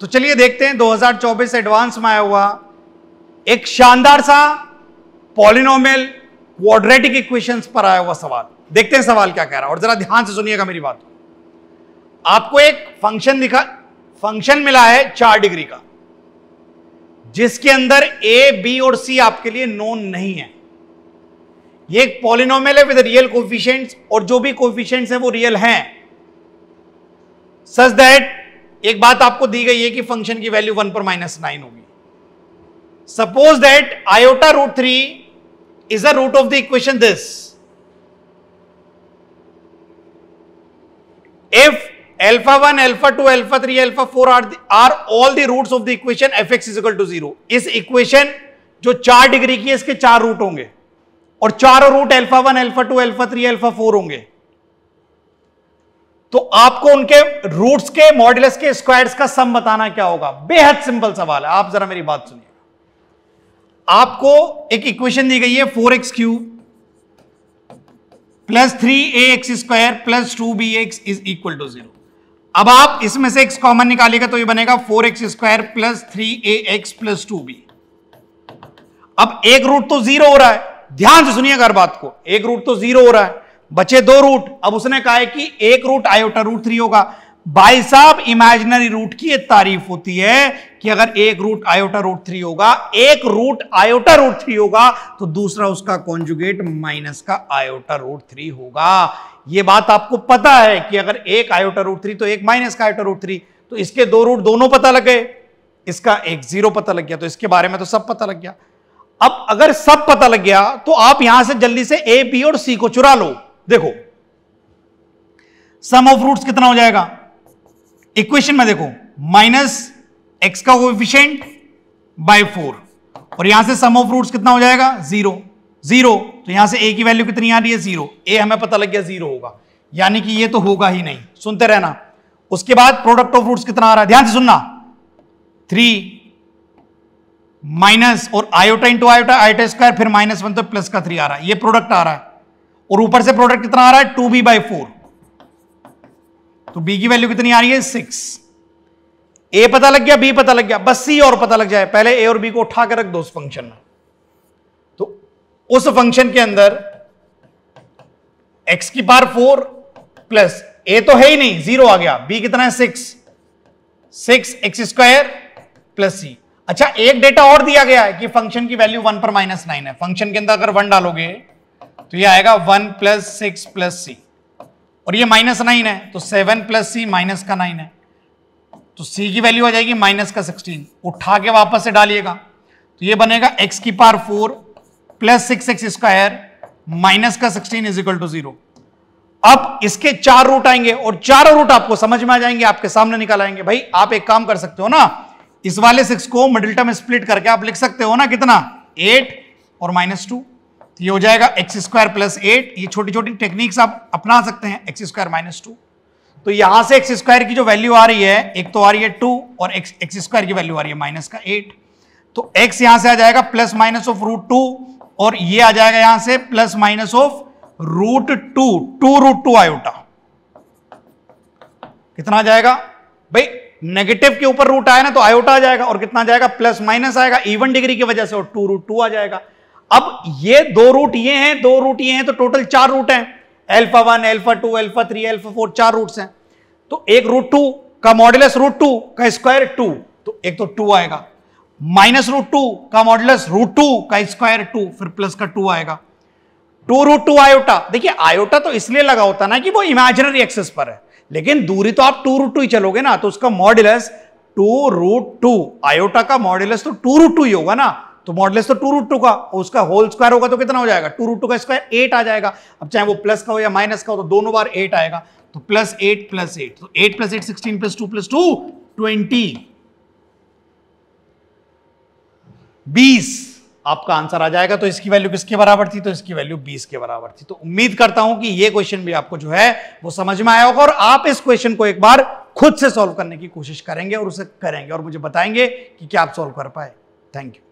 तो चलिए देखते हैं 2024 एडवांस में आया हुआ एक शानदार सा पॉलिनोमियल क्वाड्रेटिक इक्वेशंस पर आया हुआ सवाल देखते हैं सवाल क्या कह रहा है और जरा ध्यान से सुनिएगा मेरी बात आपको एक फंक्शन दिखा फंक्शन मिला है चार डिग्री का जिसके अंदर ए बी और सी आपके लिए नोन नहीं है ये एक पॉलिनोमियल है विद रियल कोफिशियंट और जो भी कोफिशियंट है वो रियल हैं सच दैट एक बात आपको दी गई है कि फंक्शन की वैल्यू वन पर माइनस नाइन होगी suppose that iota root three is a root of the equation this alpha one alpha two alpha three alpha four are are are all the the of the equation F X is equal to इस equation जो चार degree की है इसके चार root होंगे और चारों root alpha one alpha two alpha three alpha four होंगे तो आपको उनके रूट्स के मॉडुलस के स्क्वायर्स का सम बताना क्या होगा बेहद सिंपल सवाल है आप जरा मेरी बात सुनिए आपको एक इक्वेशन दी गई है four X cube plus three A X square plus two B X is equal to zero अब आप इसमें से एक्स कॉमन निकालेगा तो ये बनेगा four X square plus three A X plus two B अब एक रूट तो जीरो हो रहा है ध्यान से सुनिएगा हर बात को एक रूट तो जीरो हो रहा है बचे दो रूट अब उसने कहा है कि एक रूट आयोटा रूट थ्री होगा भाई साहब इमेजिनरी रूट की तारीफ होती है कि अगर एक रूट आयोटा रूट थ्री होगा एक रूट आयोटा रूट थ्री होगा तो दूसरा उसका कॉन्जुगेट माइनस का आयोटा रूट थ्री होगा ये बात आपको पता है कि अगर एक आयोटा रूट थ्री तो एक माइनस का आयोटा रूट थ्री तो इसके दो रूट दोनों पता लग गए इसका एक जीरो पता लग गया तो इसके बारे में तो सब पता लग गया अब अगर सब पता लग गया तो आप यहां से जल्दी से ए बी और सी को चुरा लो देखो सम ऑफ रूट्स कितना हो जाएगा इक्वेशन में देखो माइनस एक्स का कोफिशियंट बाय फोर और यहां से सम ऑफ रूट्स कितना हो जाएगा जीरो जीरो तो यहां से ए की वैल्यू कितनी आ रही है जीरो ए हमें पता लग गया जीरो होगा यानी कि ये तो होगा ही नहीं सुनते रहना उसके बाद प्रोडक्ट ऑफ रूट्स कितना आ रहा है ध्यान से सुनना थ्री माइनस और iota into iota iota square फिर माइनस वन तो प्लस का थ्री आ रहा है ये प्रोडक्ट आ रहा है और ऊपर से प्रोडक्ट कितना आ रहा है टू बी बाई फोर तो बी की वैल्यू कितनी आ रही है सिक्स ए पता लग गया बी पता लग गया बस सी और पता लग जाए पहले ए और बी को उठाकर रख दो उस फंक्शन में तो उस फंक्शन के अंदर एक्स की पार फोर प्लस ए तो है ही नहीं जीरो आ गया बी कितना है six six X square plus C अच्छा एक डेटा और दिया गया है कि फंक्शन की वैल्यू वन पर माइनस नाइन है फंक्शन के अंदर अगर वन डालोगे तो ये आएगा one plus six plus C और ये माइनस नाइन है तो सेवन प्लस सी माइनस का नाइन है तो सी की वैल्यू आ जाएगी माइनस का सिक्सटीन उठा के वापस से डालिएगा तो ये बनेगा एक्स की power four plus six X square minus का sixteen is equal to zero अब इसके चार रूट आएंगे और चारों रूट आपको समझ में आ जाएंगे आपके सामने निकल आएंगे भाई आप एक काम कर सकते हो ना इस वाले सिक्स को मिडिल टर्म स्प्लिट करके आप लिख सकते हो ना कितना एट और माइनस टू तो ये हो जाएगा एक्स स्क्वायर प्लस एट ये छोटी छोटी टेक्निक्स आप अपना सकते हैं एक्स स्क्वायर माइनस टू तो यहां से एक्स स्क्वायर की जो वैल्यू आ रही है एक तो आ रही है टू और एक्स एक्स स्क्वायर की वैल्यू आ रही है माइनस का एट तो एक्स यहां से आ जाएगा plus minus of root two और ये आ जाएगा यहां से plus minus of root two two root two iota कितना आ जाएगा भाई नेगेटिव के ऊपर रूट आया ना तो आयोटा आ जाएगा और कितना जाएगा प्लस माइनस आएगा इवन डिग्री की वजह से और टू रूट टू आ जाएगा अब ये दो रूट ये हैं दो रूट ये हैं तो टोटल चार रूट हैं alpha one alpha two alpha three alpha four चार रूट्स हैं तो एक रूट टू का मॉडुलस रूट टू का स्क्वायर टू तो एक तो टू आएगा माइनस रूट टू का मॉडुलस रूट टू का स्क्वायर टू फिर प्लस का टू आएगा टू रूट टू आयोटा देखिए आयोटा तो इसलिए लगा होता ना कि वो इमेजिनरी एक्सेस पर है लेकिन दूरी तो आप टू रूट टू ही चलोगे ना तो उसका modulus two root two iota का मॉडुलस तो टू रूट टू ही होगा ना तो मॉडलेस तो टू रूट टू का उसका होल स्क्वायर होगा तो कितना हो जाएगा टू रूट टू का स्क्वायर एट आ जाएगा अब चाहे वो प्लस का हो या माइनस का हो तो दोनों बार एट आएगा तो प्लस एट प्लस एट तो eight plus eight sixteen plus two plus two twenty बीस आपका आंसर आ जाएगा तो इसकी वैल्यू किसके बराबर थी तो इसकी वैल्यू 20 के बराबर थी तो उम्मीद करता हूं कि यह क्वेश्चन भी आपको जो है वो समझ में आया होगा और आप इस क्वेश्चन को एक बार खुद से सॉल्व करने की कोशिश करेंगे और उसे करेंगे और मुझे बताएंगे कि क्या आप सॉल्व कर पाए थैंक यू